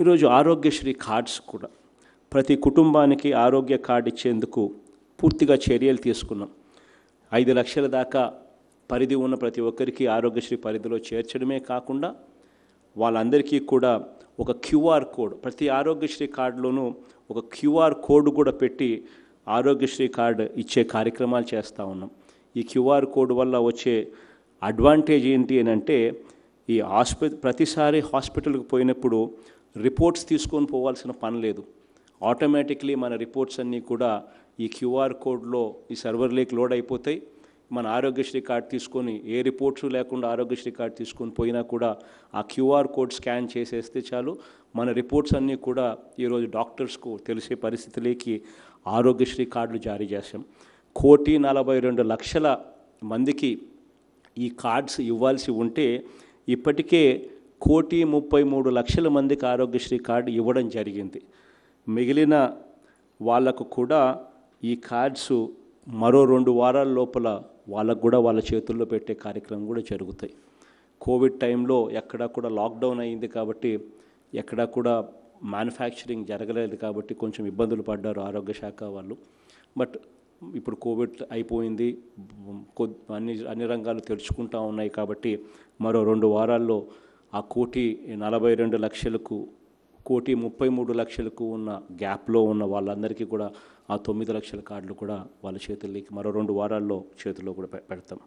ఈరోజు ఆరోగ్యశ్రీ కార్డ్స్ కూడా ప్రతి కుటుంబానికి ఆరోగ్య కార్డు ఇచ్చేందుకు పూర్తిగా చర్యలు తీసుకున్నాం ఐదు లక్షల దాకా పరిధి ఉన్న ప్రతి ఒక్కరికి ఆరోగ్యశ్రీ పరిధిలో చేర్చడమే కాకుండా వాళ్ళందరికీ కూడా ఒక క్యూఆర్ కోడ్ ప్రతి ఆరోగ్యశ్రీ కార్డులోనూ ఒక క్యూఆర్ కోడ్ కూడా పెట్టి ఆరోగ్యశ్రీ కార్డు ఇచ్చే కార్యక్రమాలు చేస్తూ ఉన్నాం ఈ క్యూఆర్ కోడ్ వల్ల వచ్చే అడ్వాంటేజ్ ఏంటి అని అంటే ఈ హాస్పి ప్రతిసారి హాస్పిటల్కి పోయినప్పుడు రిపోర్ట్స్ తీసుకొని పోవాల్సిన పని లేదు ఆటోమేటిక్లీ మన రిపోర్ట్స్ అన్నీ కూడా ఈ క్యూఆర్ కోడ్లో ఈ సర్వర్లోకి లోడ్ అయిపోతాయి మన ఆరోగ్యశ్రీ కార్డు తీసుకొని ఏ రిపోర్ట్స్ లేకుండా ఆరోగ్యశ్రీ కార్డు తీసుకొని పోయినా కూడా ఆ క్యూఆర్ కోడ్ స్కాన్ చేసేస్తే చాలు మన రిపోర్ట్స్ అన్నీ కూడా ఈరోజు డాక్టర్స్కు తెలిసే పరిస్థితిలోకి ఆరోగ్యశ్రీ కార్డులు జారీ చేశాం కోటి నలభై రెండు లక్షల మందికి ఈ కార్డ్స్ ఇవ్వాల్సి ఉంటే ఇప్పటికే కోటి ముప్పై మూడు లక్షల మందికి ఆరోగ్యశ్రీ కార్డు ఇవ్వడం జరిగింది మిగిలిన వాళ్ళకు కూడా ఈ కార్డ్స్ మరో రెండు వారాల లోపల వాళ్ళకు కూడా వాళ్ళ చేతుల్లో పెట్టే కార్యక్రమం కూడా జరుగుతాయి కోవిడ్ టైంలో ఎక్కడా కూడా లాక్డౌన్ అయింది కాబట్టి ఎక్కడా కూడా మ్యానుఫ్యాక్చరింగ్ జరగలేదు కాబట్టి కొంచెం ఇబ్బందులు పడ్డారు ఆరోగ్య శాఖ వాళ్ళు బట్ ఇప్పుడు కోవిడ్ అయిపోయింది అన్ని అన్ని రంగాలు తెరుచుకుంటా ఉన్నాయి కాబట్టి మరో రెండు వారాల్లో ఆ కోటి నలభై రెండు లక్షలకు కోటి ముప్పై మూడు లక్షలకు ఉన్న గ్యాప్లో ఉన్న వాళ్ళందరికీ కూడా ఆ తొమ్మిది లక్షల కార్డులు కూడా వాళ్ళ చేతుల్లోకి మరో రెండు వారాల్లో చేతుల్లో కూడా పెడతాం